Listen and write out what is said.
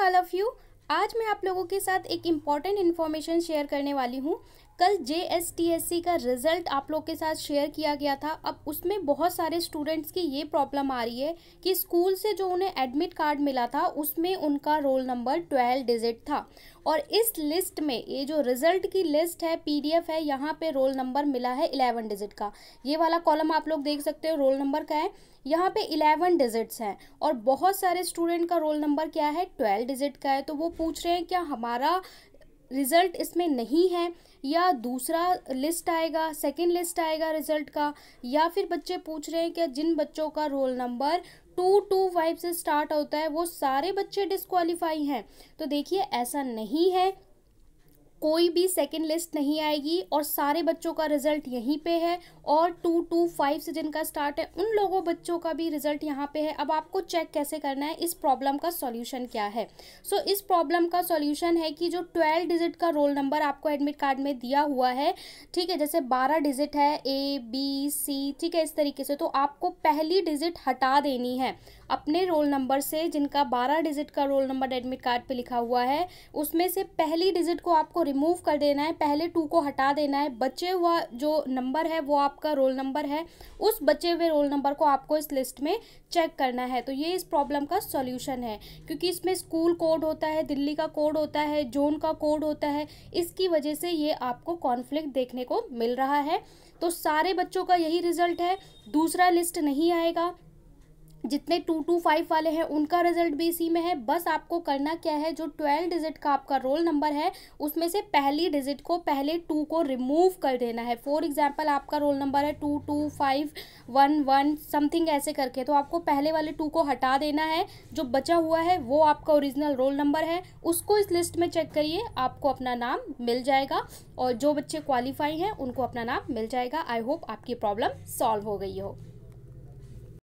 morning all of you आज मैं आप लोगों के साथ एक इम्पॉर्टेंट इन्फॉर्मेशन शेयर करने वाली हूँ कल जे का रिजल्ट आप लोग के साथ शेयर किया गया था अब उसमें बहुत सारे स्टूडेंट्स की ये प्रॉब्लम आ रही है कि स्कूल से जो उन्हें एडमिट कार्ड मिला था उसमें उनका रोल नंबर ट्वेल्व डिजिट था और इस लिस्ट में ये जो रिजल्ट की लिस्ट है पीडीएफ है यहाँ पे रोल नंबर मिला है इलेवन डिजिट का ये वाला कॉलम आप लोग देख सकते हो रोल नंबर का है यहाँ पे इलेवन डिजिट्स हैं और बहुत सारे स्टूडेंट का रोल नंबर क्या है ट्वेल्व डिजिट का है तो वो पूछ रहे हैं क्या हमारा रिज़ल्ट इसमें नहीं है या दूसरा लिस्ट आएगा सेकेंड लिस्ट आएगा रिज़ल्ट का या फिर बच्चे पूछ रहे हैं कि जिन बच्चों का roll number two two five से स्टार्ट होता है वो सारे बच्चे डिसक्वालीफाई हैं तो देखिए ऐसा नहीं है कोई भी सेकेंड लिस्ट नहीं आएगी और सारे बच्चों का रिजल्ट यहीं पे है और टू टू फाइव से जिनका स्टार्ट है उन लोगों बच्चों का भी रिजल्ट यहाँ पे है अब आपको चेक कैसे करना है इस प्रॉब्लम का सॉल्यूशन क्या है सो so, इस प्रॉब्लम का सॉल्यूशन है कि जो ट्वेल्व डिजिट का रोल नंबर आपको एडमिट कार्ड में दिया हुआ है ठीक है जैसे बारह डिजिट है ए बी सी ठीक है इस तरीके से तो आपको पहली डिजिट हटा देनी है अपने रोल नंबर से जिनका बारह डिजिट का रोल नंबर एडमिट कार्ड पर लिखा हुआ है उसमें से पहली डिजिट को आपको रिमूव कर देना है पहले टू को हटा देना है बचे हुआ जो नंबर है वो आपका रोल नंबर है उस बचे हुए रोल नंबर को आपको इस लिस्ट में चेक करना है तो ये इस प्रॉब्लम का सॉल्यूशन है क्योंकि इसमें स्कूल कोड होता है दिल्ली का कोड होता है जोन का कोड होता है इसकी वजह से ये आपको कॉन्फ्लिक्ट देखने को मिल रहा है तो सारे बच्चों का यही रिजल्ट है दूसरा लिस्ट नहीं आएगा जितने टू टू फाइव वाले हैं उनका रिजल्ट भी इसी में है बस आपको करना क्या है जो ट्वेल्व डिजिट का आपका रोल नंबर है उसमें से पहली डिजिट को पहले टू को रिमूव कर देना है फॉर एग्जांपल आपका रोल नंबर है two two five one one something ऐसे करके तो आपको पहले वाले टू को हटा देना है जो बचा हुआ है वो आपका ओरिजिनल रोल नंबर है उसको इस लिस्ट में चेक करिए आपको अपना नाम मिल जाएगा और जो बच्चे क्वालिफाई हैं उनको अपना नाम मिल जाएगा आई होप आपकी प्रॉब्लम सॉल्व हो गई हो